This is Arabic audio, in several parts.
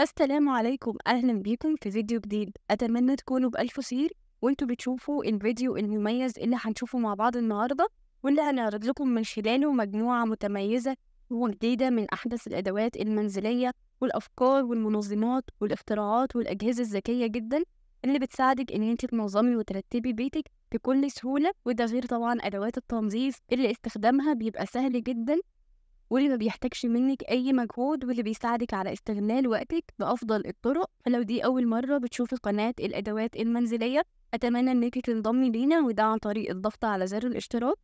السلام عليكم أهلا بيكم في فيديو جديد أتمنى تكونوا بألف خير وانتوا بتشوفوا الفيديو المميز اللي هنشوفه مع بعض النهاردة واللي هنعرض لكم من خلاله مجموعة متميزة وجديدة من أحدث الأدوات المنزلية والأفكار والمنظمات والاختراعات والأجهزة الذكية جدا اللي بتساعدك إن انت تنظمي وترتبي بيتك بكل سهولة وده غير طبعا أدوات التنظيف اللي استخدامها بيبقى سهل جدا واللي ما بيحتاجش منك أي مجهود واللي بيساعدك على استغلال وقتك بأفضل الطرق فلو دي أول مرة بتشوفي قناة الأدوات المنزلية أتمنى إنك تنضمي لينا وده عن طريق الضغط على زر الاشتراك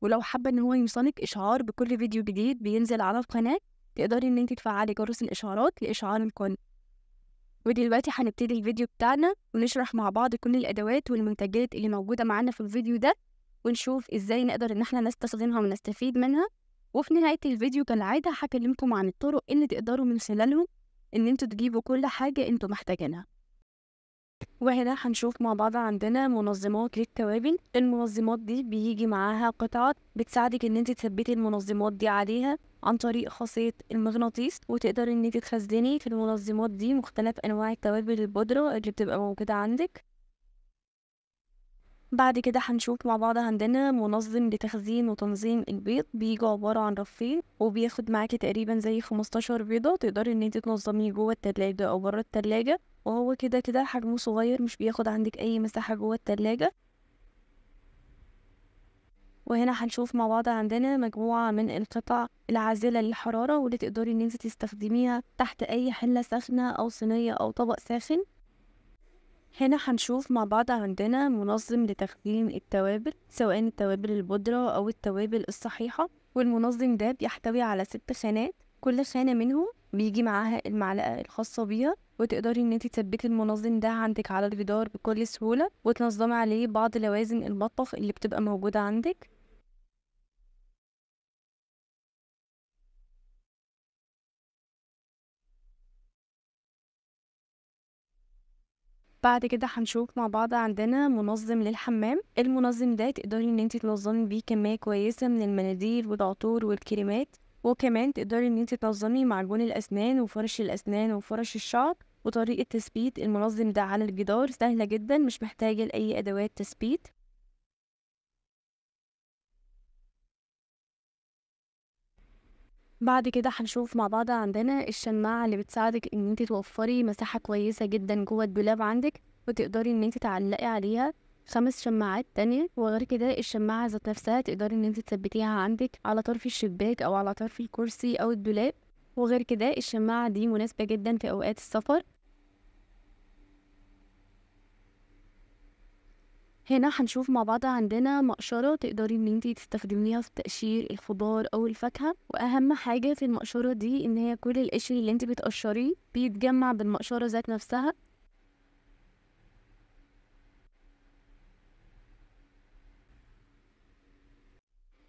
ولو حابة إن هو يوصلك إشعار بكل فيديو جديد بينزل على القناة تقدري إن انت تفعلي جرس الإشعارات لإشعار الكون ودلوقتي هنبتدي الفيديو بتاعنا ونشرح مع بعض كل الأدوات والمنتجات اللي موجودة معانا في الفيديو ده ونشوف إزاي نقدر إن احنا نستخدمها ونستفيد منها وفي نهاية الفيديو كالعادة هكلمكم عن الطرق اللي تقدروا من خلالهم إن انتوا تجيبوا كل حاجة انتوا محتاجينها وهنا هنشوف مع بعض عندنا منظمات للتوابل المنظمات دي بيجي معاها قطعات بتساعدك ان انت تثبتي المنظمات دي عليها عن طريق خاصية المغناطيس وتقدري ان انت تخزني في المنظمات دي مختلف انواع التوابل البودرة اللي بتبقى موجودة عندك بعد كده هنشوف مع بعض عندنا منظم لتخزين وتنظيم البيض بيجي عبارة عن رفين وبياخد معاكي تقريبا زي 15 بيضة تقدري ان انت تنظميه جوه التلاجة او بره التلاجة وهو كده كده حجمه صغير مش بياخد عندك اي مساحة جوه التلاجة وهنا هنشوف مع بعض عندنا مجموعة من القطع العازلة للحرارة واللي تقدري ان انت تستخدميها تحت اي حلة ساخنة او صينية او طبق ساخن هنا هنشوف مع بعض عندنا منظم لتخزين التوابل سواء التوابل البودرة أو التوابل الصحيحة والمنظم ده بيحتوي على ست خانات كل خانة منهم بيجي معاها المعلقة الخاصة بيها وتقدري ان انت تثبتي المنظم ده عندك على الجدار بكل سهولة وتنظمي عليه بعض لوازم المطبخ اللي بتبقى موجودة عندك بعد كده هنشوف مع بعض عندنا منظم للحمام المنظم ده تقدري ان انت تنظمي بيه كميه كويسه من المناديل والعطور والكريمات وكمان تقدري ان انت تنظمي معجون الاسنان وفرش الاسنان وفرش الشعر وطريقه تثبيت المنظم ده على الجدار سهله جدا مش محتاجه لاي ادوات تثبيت بعد كده هنشوف مع بعض عندنا الشماعة اللي بتساعدك ان انت توفري مساحة كويسة جدا جوه الدولاب عندك وتقدري ان انت تعلقي عليها خمس شماعات تانية وغير كده الشماعة ذات نفسها تقدري ان انت تثبتيها عندك على طرف الشباك او على طرف الكرسي او الدولاب وغير كده الشماعة دي مناسبة جدا في اوقات السفر هنا هنشوف مع بعض عندنا مقشرة تقدري ان انتي تستخدميها في تقشير الخضار او الفاكهة واهم حاجة في المقشرة دي ان هي كل القشر اللي انتي بتقشريه بيتجمع بالمقشرة ذات نفسها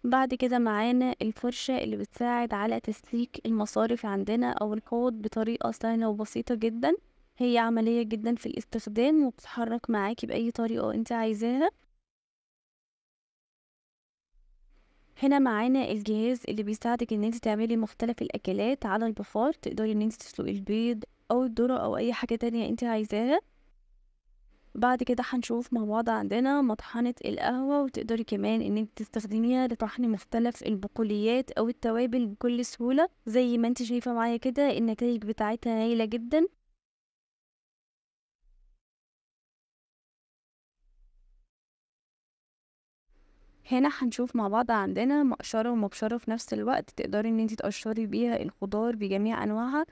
بعد كده معانا الفرشة اللي بتساعد على تسليك المصارف عندنا او الحوض بطريقة سهلة وبسيطة جدا هي عملية جدا في الاستخدام وبتتحرك معاكي بأي طريقة انت عايزاها هنا معانا الجهاز اللي بيساعدك ان انت تعملي مختلف الاكلات على البخار تقدري ان انت تسلقي البيض او الذرة او اي حاجة تانية انت عايزاها بعد كده هنشوف مع بعض عندنا مطحنة القهوة وتقدري كمان ان انت تستخدميها لطحن مختلف البقوليات او التوابل بكل سهولة زي ما انت شايفة معايا كده النتائج بتاعتها هايلة جدا هنا هنشوف مع بعض عندنا مقشرة ومبشرة في نفس الوقت تقدري ان انت تقشري بيها الخضار بجميع انواعها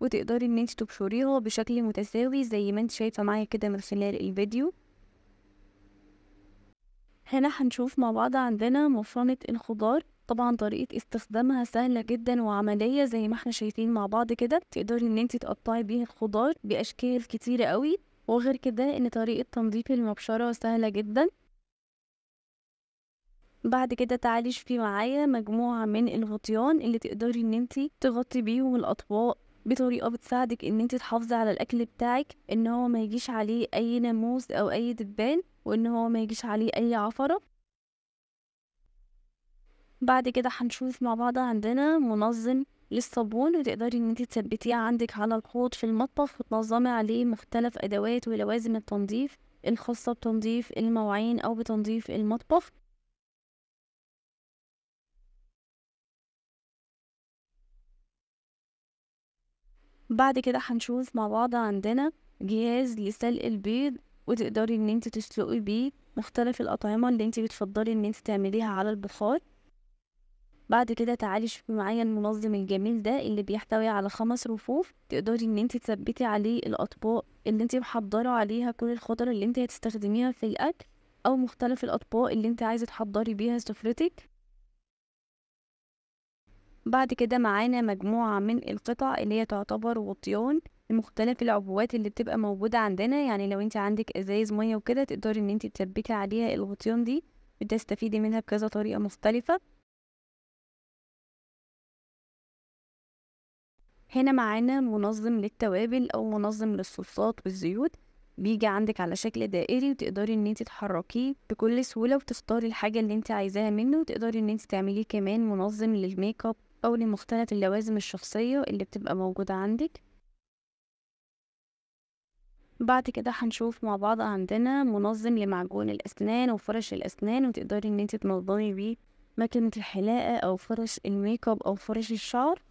وتقدري ان انت تبشريها بشكل متساوي زي ما انت شايفة معايا كده من خلال الفيديو هنا هنشوف مع بعض عندنا مفرمة الخضار طبعا طريقة استخدامها سهلة جدا وعملية زي ما احنا شايفين مع بعض كده تقدري ان انت تقطعي بيها الخضار بأشكال كتيرة قوي وغير كده ان طريقة تنظيف المبشرة سهلة جدا بعد كده تعالي شوفي معايا مجموعة من الغطيان اللي تقدري ان انت تغطي بيهم الاطباق بطريقه بتساعدك ان انت تحافظي على الاكل بتاعك ان هو ما يجيش عليه اي ناموس او اي دبان وان هو ما يجيش عليه اي عفره بعد كده هنشوف مع بعض عندنا منظم للصابون وتقدري ان انت تثبتيه عندك على الحوض في المطبخ وتنظمي عليه مختلف ادوات ولوازم التنظيف الخاصه بتنظيف المواعين او بتنظيف المطبخ بعد كده هنشوف مع بعض عندنا جهاز لسلق البيض وتقدري ان انت تسلقي بيه مختلف الاطعمة اللي انت بتفضلي ان انت تعمليها على البخار بعد كده تعالي شوفي معايا المنظم الجميل ده اللي بيحتوي على خمس رفوف تقدري ان انت تثبتي عليه الاطباق اللي انت محضره عليها كل الخضر اللي انت هتستخدميها في الاكل او مختلف الاطباق اللي انت عايزه تحضري بيها سفرتك بعد كده معانا مجموعة من القطع اللي هي تعتبر وطيان لمختلف العبوات اللي بتبقى موجودة عندنا يعني لو انت عندك ازايز مية وكده تقدري ان انت تثبتي عليها الغطيان دي بتستفيدي منها بكذا طريقة مختلفة هنا معانا منظم للتوابل او منظم للصوصات والزيوت بيجي عندك على شكل دائري وتقدري ان انت تحركيه بكل سهولة وتختاري الحاجة اللي انت عايزاها منه وتقدري ان انت تعمليه كمان منظم للميك اب أو لمختلف اللوازم الشخصية اللي بتبقى موجودة عندك بعد كده هنشوف مع بعض عندنا منظم لمعجون الأسنان وفرش الأسنان وتقدري إن انت تنظمي بيه ماكينة الحلاقة أو فرش الميك اب أو فرش الشعر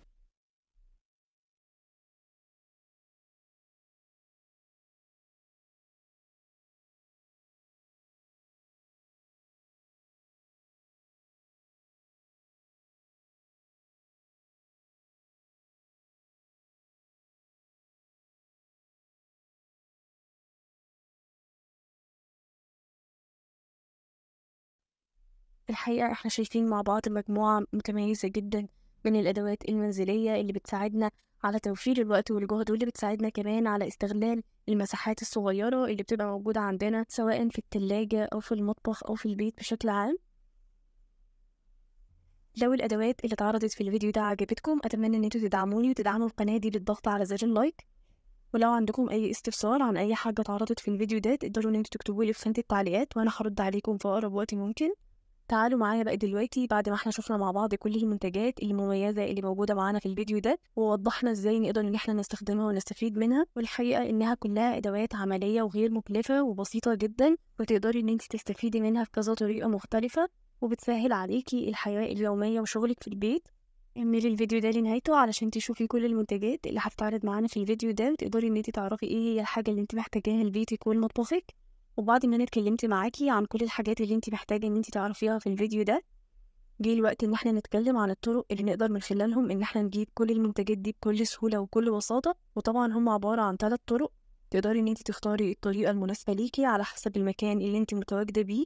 الحقيقة احنا شايفين مع بعض مجموعة متميزة جدا من الأدوات المنزلية اللي بتساعدنا على توفير الوقت والجهد واللي بتساعدنا كمان على استغلال المساحات الصغيرة اللي بتبقى موجودة عندنا سواء في التلاجة أو في المطبخ أو في البيت بشكل عام لو الأدوات اللي اتعرضت في الفيديو ده عجبتكم أتمنى إن انتوا تدعموني وتدعموا القناة دي بالضغط على زر اللايك ولو عندكم أي استفسار عن أي حاجة اتعرضت في الفيديو ده تقدروا إن انتوا تكتبوا لي في خانة التعليقات وأنا هرد عليكم في أقرب وقت ممكن تعالوا معايا بقى دلوقتي بعد ما احنا شفنا مع بعض كل المنتجات المميزه اللي موجوده معانا في الفيديو ده ووضحنا ازاي نقدر ان احنا نستخدمها ونستفيد منها والحقيقه انها كلها ادوات عمليه وغير مكلفه وبسيطه جدا وتقدري ان انت تستفيدي منها في كذا طريقه مختلفه وبتسهل عليكي الحياه اليوميه وشغلك في البيت اعملي الفيديو ده لنهايته علشان تشوفي كل المنتجات اللي هتتعرض معانا في الفيديو ده وتقدري ان انت تعرفي ايه هي الحاجه اللي انت محتاجاها لبيتك ولمطبخك وبعد ما انا اتكلمت معاكي عن كل الحاجات اللي انت محتاجه ان انت تعرفيها في الفيديو ده جه الوقت ان احنا نتكلم عن الطرق اللي نقدر من خلالهم ان احنا نجيب كل المنتجات دي بكل سهوله وكل بساطه وطبعا هم عباره عن ثلاث طرق تقدري ان انت تختاري الطريقه المناسبه ليكي على حسب المكان اللي انت متواجده بيه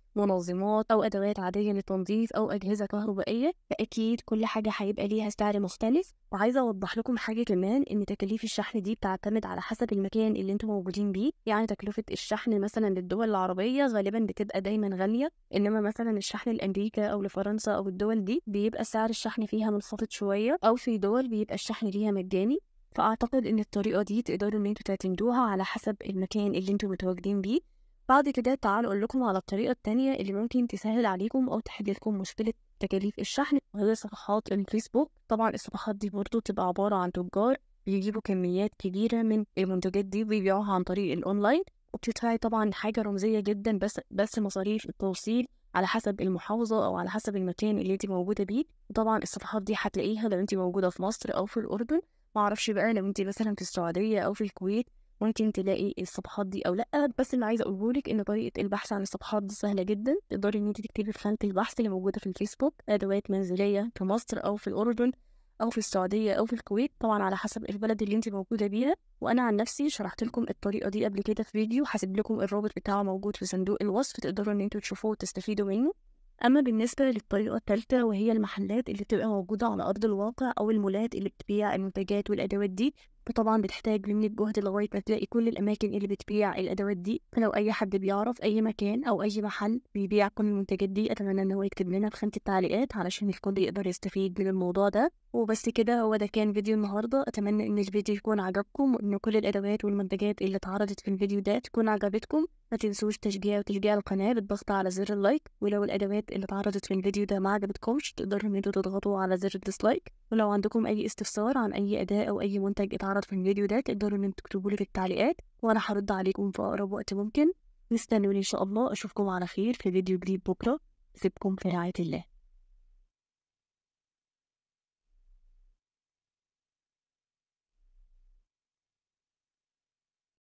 منظمات أو أدوات عادية للتنظيف أو أجهزة كهربائية فأكيد كل حاجة هيبقى ليها سعر مختلف وعايزة أوضح لكم حاجة كمان إن تكاليف الشحن دي بتعتمد على حسب المكان اللي انتم موجودين بيه يعني تكلفة الشحن مثلا للدول العربية غالبا بتبقى دايما غالية إنما مثلا الشحن لأمريكا أو لفرنسا أو الدول دي بيبقى سعر الشحن فيها منخفض شوية أو في دول بيبقى الشحن ليها مجاني فاعتقد ان الطريقه دي تقدروا ان انتوا تعتمدوها على حسب المكان اللي انتوا متواجدين بيه بعد كده تعالوا أقول لكم على الطريقة الثانيه اللي ممكن تسهل عليكم أو تحل لكم مشكلة تكاليف الشحن وهي صفحات الفيسبوك طبعا الصفحات دي برضو بتبقى عبارة عن تجار بيجيبوا كميات كبيرة من المنتجات دي بيبيعوها عن طريق الأونلاين وبتدفعي طبعا حاجة رمزية جدا بس بس مصاريف التوصيل على حسب المحافظة أو على حسب المكان اللي انت موجودة بيه وطبعا الصفحات دي هتلاقيها لو انت موجودة في مصر أو في الأردن معرفش بقى لو انت مثلا في السعودية أو في الكويت ممكن تلاقي الصفحات دي او لا بس اللي عايزه اقوله لك ان طريقه البحث عن الصفحات دي سهله جدا تقدري ان انت تكتبي في خانه البحث اللي موجوده في الفيسبوك ادوات منزليه في مصر او في الاردن او في السعوديه او في الكويت طبعا على حسب البلد اللي انت موجوده بيها وانا عن نفسي شرحت لكم الطريقه دي قبل كده في فيديو هسيب لكم الرابط بتاعه موجود في صندوق الوصف تقدروا ان انتوا تشوفوه وتستفيدوا منه اما بالنسبه للطريقه الثالثه وهي المحلات اللي بتبقى موجوده على ارض الواقع او المولات اللي بتبيع المنتجات والادوات دي وطبعا بتحتاج مني الجهد لغاية ما تلاقي كل الأماكن اللي بتبيع الأدوات دي لو أي حد بيعرف أي مكان أو أي محل بيبيع كل المنتجات دي أتمنى إن هو يكتب لنا في خانة التعليقات علشان الكل يقدر يستفيد من الموضوع ده وبس كده هو ده كان فيديو النهاردة أتمنى إن الفيديو يكون عجبكم وإن كل الأدوات والمنتجات اللي اتعرضت في الفيديو ده تكون عجبتكم ما تنسوش تشجيع وتشجيع القناة بالضغط على زر اللايك ولو الأدوات اللي اتعرضت في الفيديو ده ما عجبتكمش تقدروا إن انتوا تضغطوا على زر الديسلايك ولو عندكم أي استفسار عن أي أداة أو أي منتج اتعرض في الفيديو ده تقدروا إن انتوا تكتبوا لي في التعليقات وأنا هرد عليكم في أقرب وقت ممكن مستنوني إن شاء الله أشوفكم على خير في فيديو جديد بكرة سيبكم في رعاية الله